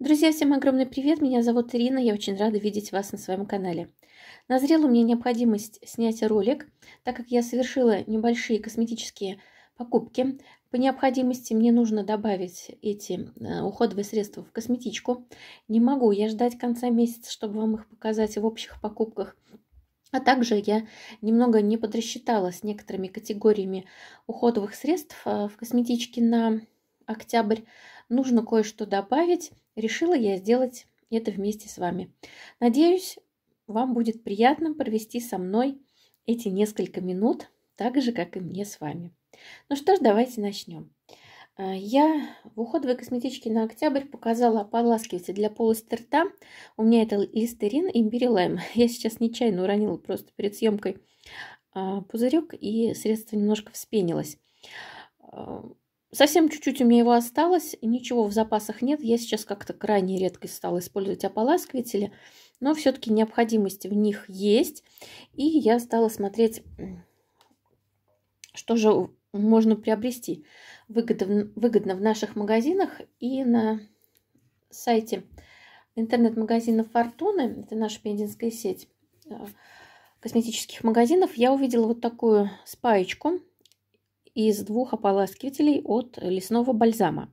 Друзья, всем огромный привет! Меня зовут Ирина, я очень рада видеть вас на своем канале. Назрела у меня необходимость снять ролик, так как я совершила небольшие косметические покупки. По необходимости мне нужно добавить эти э, уходовые средства в косметичку. Не могу я ждать конца месяца, чтобы вам их показать в общих покупках. А также я немного не подрасчитала с некоторыми категориями уходовых средств э, в косметичке на октябрь. Нужно кое-что добавить, Решила я сделать это вместе с вами. Надеюсь, вам будет приятно провести со мной эти несколько минут, так же, как и мне с вами. Ну что ж, давайте начнем. А, я в уходовой косметичке на октябрь показала ополаскиватель для полости рта. У меня это листерин и имбирь Я сейчас нечаянно уронила просто перед съемкой а, пузырек, и средство немножко вспенилось. А, Совсем чуть-чуть у меня его осталось, ничего в запасах нет. Я сейчас как-то крайне редко стала использовать ополаскиватели, но все-таки необходимость в них есть. И я стала смотреть, что же можно приобрести выгодно, выгодно в наших магазинах и на сайте интернет-магазина Фортуны, это наша пензенская сеть э, косметических магазинов, я увидела вот такую спаечку из двух ополаскивателей от лесного бальзама.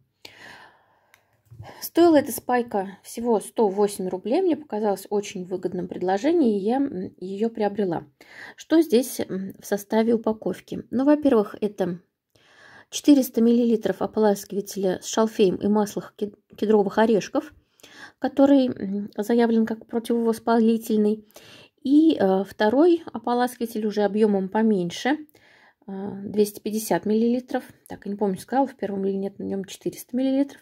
Стоила эта спайка всего 108 рублей. Мне показалось очень выгодным предложением и я ее приобрела. Что здесь в составе упаковки? Ну, во-первых, это 400 мл ополаскивателя с шалфеем и маслах кедровых орешков, который заявлен как противовоспалительный. И э, второй ополаскиватель уже объемом поменьше – 250 а, миллилитров. Так, я не помню, сказала в первом или нет, на нем 400 миллилитров.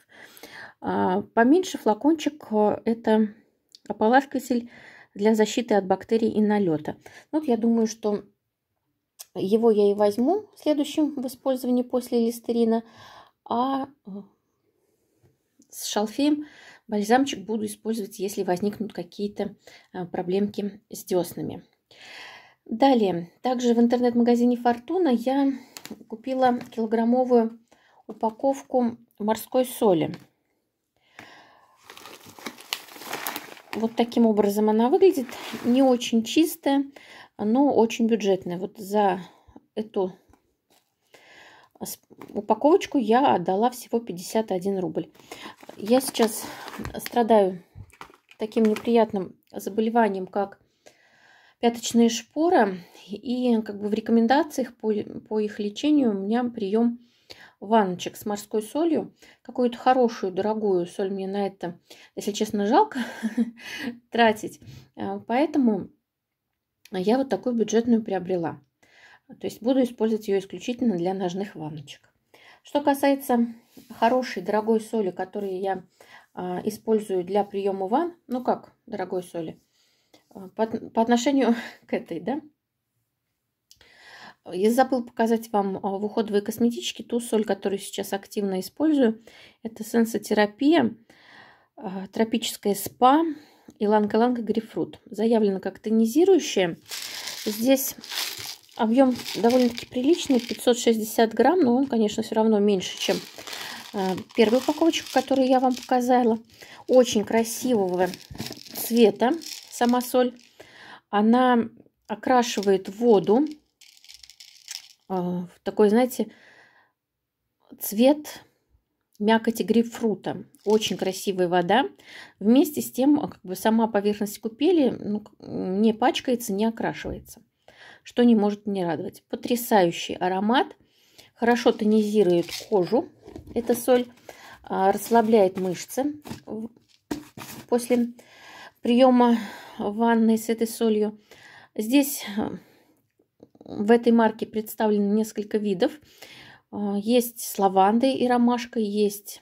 А, поменьше флакончик э, – это ополаскиватель для защиты от бактерий и налета. Ну, вот я думаю, что его я и возьму в следующем в использовании после листерина, а э, с шалфеем бальзамчик буду использовать, если возникнут какие-то э, проблемки с деснами. Далее, также в интернет-магазине «Фортуна» я купила килограммовую упаковку морской соли. Вот таким образом она выглядит. Не очень чистая, но очень бюджетная. Вот за эту упаковочку я отдала всего 51 рубль. Я сейчас страдаю таким неприятным заболеванием, как пяточные шпоры. И как бы в рекомендациях по, по их лечению у меня прием ванночек с морской солью. Какую-то хорошую, дорогую соль мне на это, если честно, жалко тратить. А, поэтому я вот такую бюджетную приобрела. То есть буду использовать ее исключительно для ножных ванночек. Что касается хорошей, дорогой соли, которую я э, использую для приема ван ну как дорогой соли, Э, по, по отношению к этой, да, я забыл показать вам э, в уходовой косметичке ту соль, которую сейчас активно использую. Это сенсотерапия, э, тропическое спа и ланка-ланка грейпфрут. Заявлено как тонизирующее. Здесь объем довольно-таки приличный, 560 грамм, но он, конечно, все равно меньше, чем первую упаковочку, которую я вам показала. Очень красивого цвета сама соль, она окрашивает воду э, в такой, знаете, цвет мякоти грейпфрута. Очень красивая вода. Вместе с тем, э, как бы сама поверхность купели ну, не пачкается, не окрашивается, что не может не радовать. Потрясающий аромат. Хорошо тонизирует кожу. Эта соль а, расслабляет мышцы после приема ванны с этой солью. Здесь э, в этой марке представлено несколько видов. Э, есть с лавандой и ромашкой, есть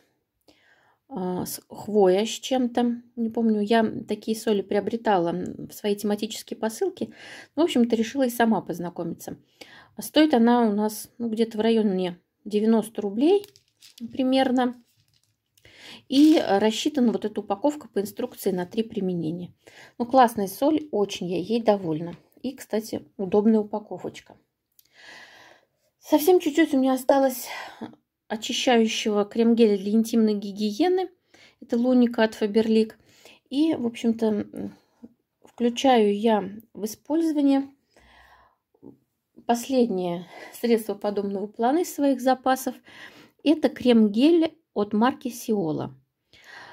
э, хвоя с чем-то. Не помню, я такие соли приобретала в своей тематические посылки. В общем-то, решила и сама познакомиться. Стоит она у нас ну, где-то в районе 90 рублей примерно. И э, рассчитана вот эта упаковка по инструкции на три применения. Ну, классная соль, очень я ей довольна. И, кстати, удобная упаковочка. Совсем чуть-чуть у меня осталось очищающего крем-геля для интимной гигиены. Это луника от Faberlic. И, в общем-то, включаю я в использование последнее средство подобного плана из своих запасов. Это крем-гель от марки Сиола.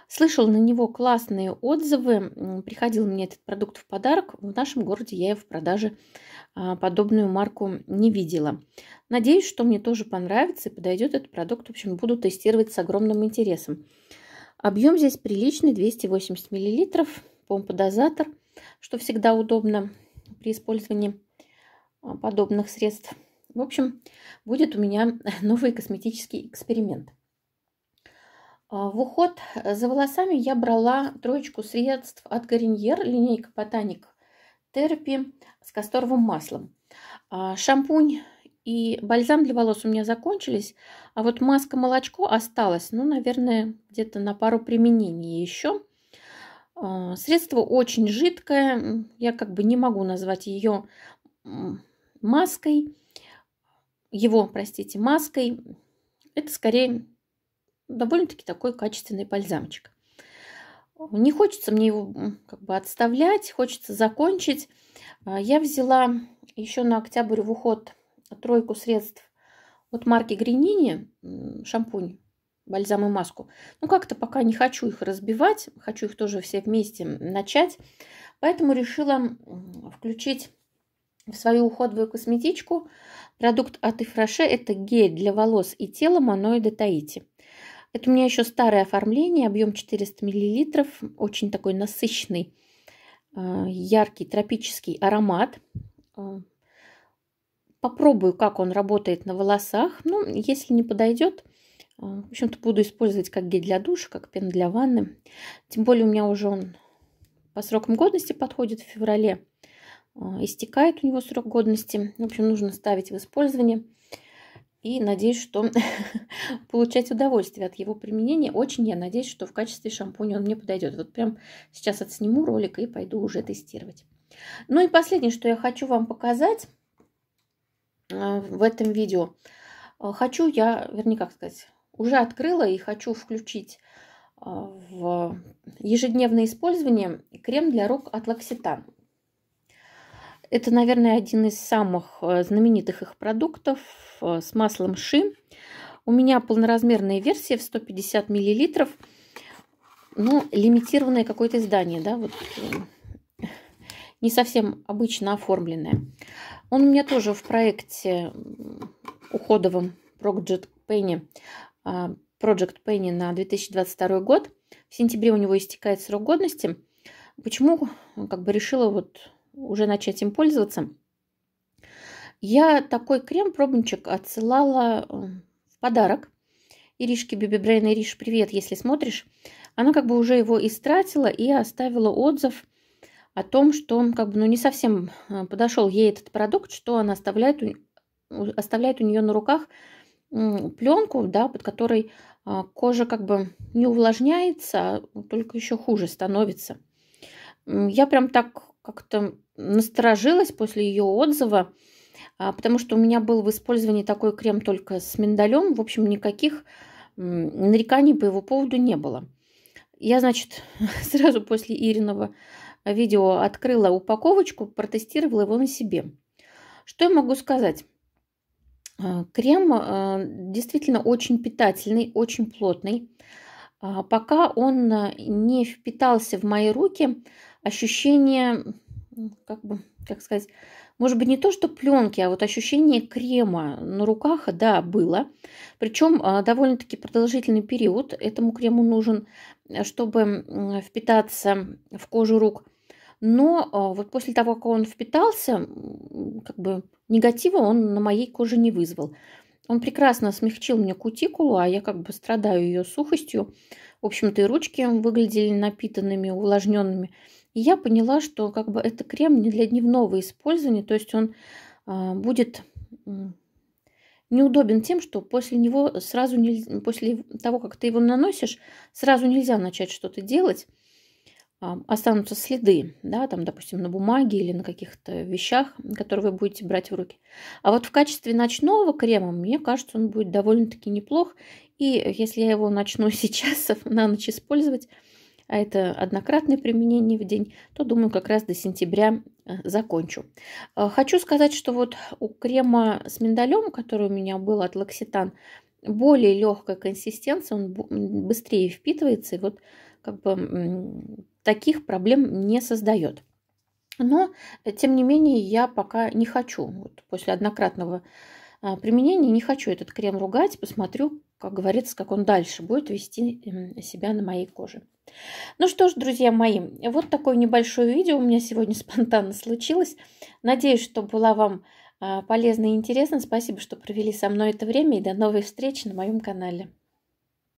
Слышал на него классные отзывы. Приходил мне этот продукт в подарок. В нашем городе я в продаже а, подобную марку не видела. Надеюсь, что мне тоже понравится и подойдет этот продукт. В общем, буду тестировать с огромным интересом. Объем здесь приличный, 280 мл. Помпа-дозатор, что всегда удобно при использовании а, подобных средств. В общем, будет у меня новый косметический эксперимент. А, в уход э, за волосами я брала троечку средств от Гариньер, линейка Ботаник терпи с касторовым маслом. А, шампунь и бальзам для волос у меня закончились, а вот маска-молочко осталась, ну, наверное, где-то на пару применений еще. А, средство очень жидкое, я как бы не могу назвать ее маской, его, простите, маской. Это скорее довольно-таки такой качественный бальзамчик. Не хочется мне его как бы отставлять, хочется закончить. А, я взяла еще на октябрь в уход тройку средств от марки Гринини, шампунь, бальзам и маску. Ну, как-то пока не хочу их разбивать, хочу их тоже все вместе начать. Поэтому решила включить в свою уходовую косметичку продукт от Ифраше. Это гель для волос и тела Маноида Таити. Это у меня еще старое оформление, объем 400 мл, очень такой насыщенный, э, яркий тропический аромат. Э, попробую, как он работает на волосах. Ну, если не подойдет, э, в общем-то, буду использовать как гель для душа, как пен для ванны. Тем более у меня уже он по срокам годности подходит в феврале. Истекает у него срок годности. В общем, нужно ставить в использование и надеюсь, что получать удовольствие от его применения. Очень я надеюсь, что в качестве шампуня он мне подойдет. Вот прям сейчас отсниму ролик и пойду уже тестировать. Ну и последнее, что я хочу вам показать а, в этом видео. А, хочу я, вернее, как сказать, уже открыла и хочу включить а, в ежедневное использование крем для рук от Лакситан. Это, наверное, один из самых э, знаменитых их продуктов э, с маслом ши. У меня полноразмерная версия в 150 миллилитров, но ну, лимитированное какое-то издание, да, вот э, не совсем обычно оформленное. Он у меня тоже в проекте уходовом Project Penny, а, Project Penny на 2022 год. В сентябре у него истекает срок годности. Почему как бы решила вот уже начать им пользоваться. Я такой крем-пробничек отсылала эм, в подарок. Иришке Биби Брейн, Ириш, привет, если смотришь. Она как бы уже его истратила и оставила отзыв о том, что он как бы ну, не совсем э, подошел ей этот продукт, что она оставляет, оставляет у нее на руках пленку, да, под которой а, кожа как бы не увлажняется, а только еще хуже становится. Я прям так как-то насторожилась после ее отзыва, а, потому что у меня был в использовании такой крем только с миндалем. В общем, никаких нареканий по его поводу не было. Я, значит, сразу после Ириного видео открыла упаковочку, протестировала его на себе. Что я могу сказать? А, крем а, действительно очень питательный, очень плотный. Пока он не впитался в мои руки, ощущение, как бы, как сказать, может быть, не то, что пленки, а вот ощущение крема на руках, да, было. Причем а, довольно-таки продолжительный период. Этому крему нужен, э, чтобы впитаться в кожу рук. Но а, вот после того, как он впитался, как бы негатива он на моей коже не вызвал. Он прекрасно смягчил мне кутикулу, а я как бы страдаю ее сухостью. В общем-то, и ручки выглядели напитанными, увлажненными. И я поняла, что как бы это крем не для дневного использования, то есть он а, будет неудобен тем, что после него сразу не, после того, как ты его наносишь, сразу нельзя начать что-то делать. А, останутся следы, да, там, допустим, на бумаге или на каких-то вещах, которые вы будете брать в руки. А вот в качестве ночного крема, мне кажется, он будет довольно-таки неплох. И если я его начну сейчас на ночь использовать, а это однократное применение в день, то, думаю, как раз до сентября э, закончу. Э, хочу сказать, что вот у крема с миндалем, который у меня был от Локситан, более легкая консистенция, он быстрее впитывается, и вот как бы таких проблем не создает. Но, э, тем не менее, я пока не хочу, вот после однократного применения, не хочу этот крем ругать, посмотрю, как говорится, как он дальше будет вести себя на моей коже. Ну что ж, друзья мои, вот такое небольшое видео у меня сегодня спонтанно случилось. Надеюсь, что было вам а, полезно и интересно. Спасибо, что провели со мной это время и до новой встречи на моем канале.